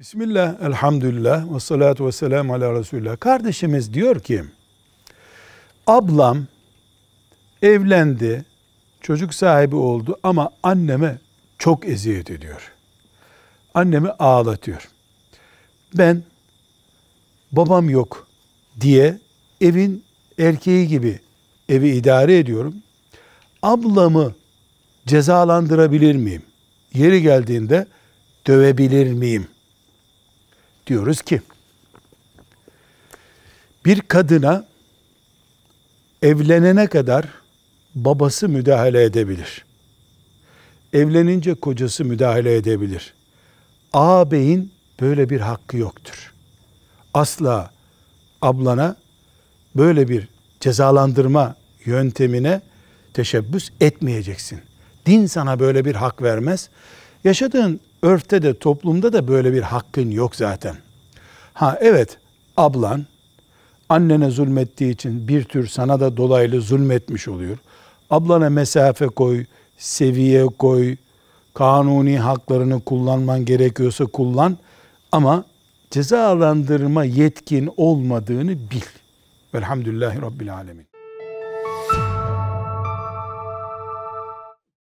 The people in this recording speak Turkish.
Bismillah, elhamdülillah, ve salatu ve Selam ala Resulullah. Kardeşimiz diyor ki, ablam evlendi, çocuk sahibi oldu ama anneme çok eziyet ediyor. Annemi ağlatıyor. Ben babam yok diye evin erkeği gibi evi idare ediyorum. Ablamı cezalandırabilir miyim? Yeri geldiğinde dövebilir miyim?'' diyoruz ki bir kadına evlenene kadar babası müdahale edebilir. Evlenince kocası müdahale edebilir. Ağabeyin böyle bir hakkı yoktur. Asla ablana böyle bir cezalandırma yöntemine teşebbüs etmeyeceksin. Din sana böyle bir hak vermez. Yaşadığın örfte de toplumda da böyle bir hakkın yok zaten. Ha evet ablan annene zulmettiği için bir tür sana da dolaylı zulmetmiş oluyor. Ablana mesafe koy, seviye koy, kanuni haklarını kullanman gerekiyorsa kullan ama cezalandırma yetkin olmadığını bil. Velhamdülillahi Rabbil Alemin.